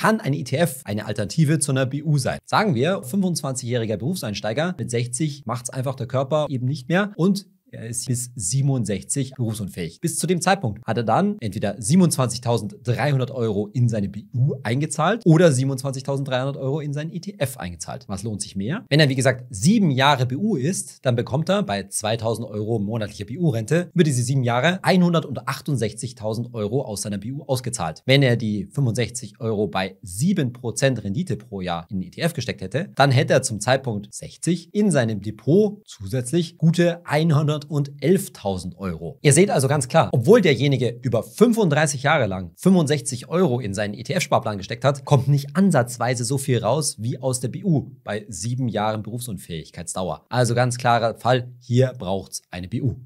kann ein ETF eine Alternative zu einer BU sein. Sagen wir, 25-jähriger Berufseinsteiger mit 60 macht es einfach der Körper eben nicht mehr und er ist bis 67 berufsunfähig. Bis zu dem Zeitpunkt hat er dann entweder 27.300 Euro in seine BU eingezahlt oder 27.300 Euro in seinen ETF eingezahlt. Was lohnt sich mehr? Wenn er, wie gesagt, sieben Jahre BU ist, dann bekommt er bei 2.000 Euro monatlicher BU-Rente über diese sieben Jahre 168.000 Euro aus seiner BU ausgezahlt. Wenn er die 65 Euro bei 7% Rendite pro Jahr in den ETF gesteckt hätte, dann hätte er zum Zeitpunkt 60 in seinem Depot zusätzlich gute 100 und 11.000 Euro. Ihr seht also ganz klar, obwohl derjenige über 35 Jahre lang 65 Euro in seinen ETF-Sparplan gesteckt hat, kommt nicht ansatzweise so viel raus wie aus der BU bei sieben Jahren Berufsunfähigkeitsdauer. Also ganz klarer Fall, hier braucht es eine BU.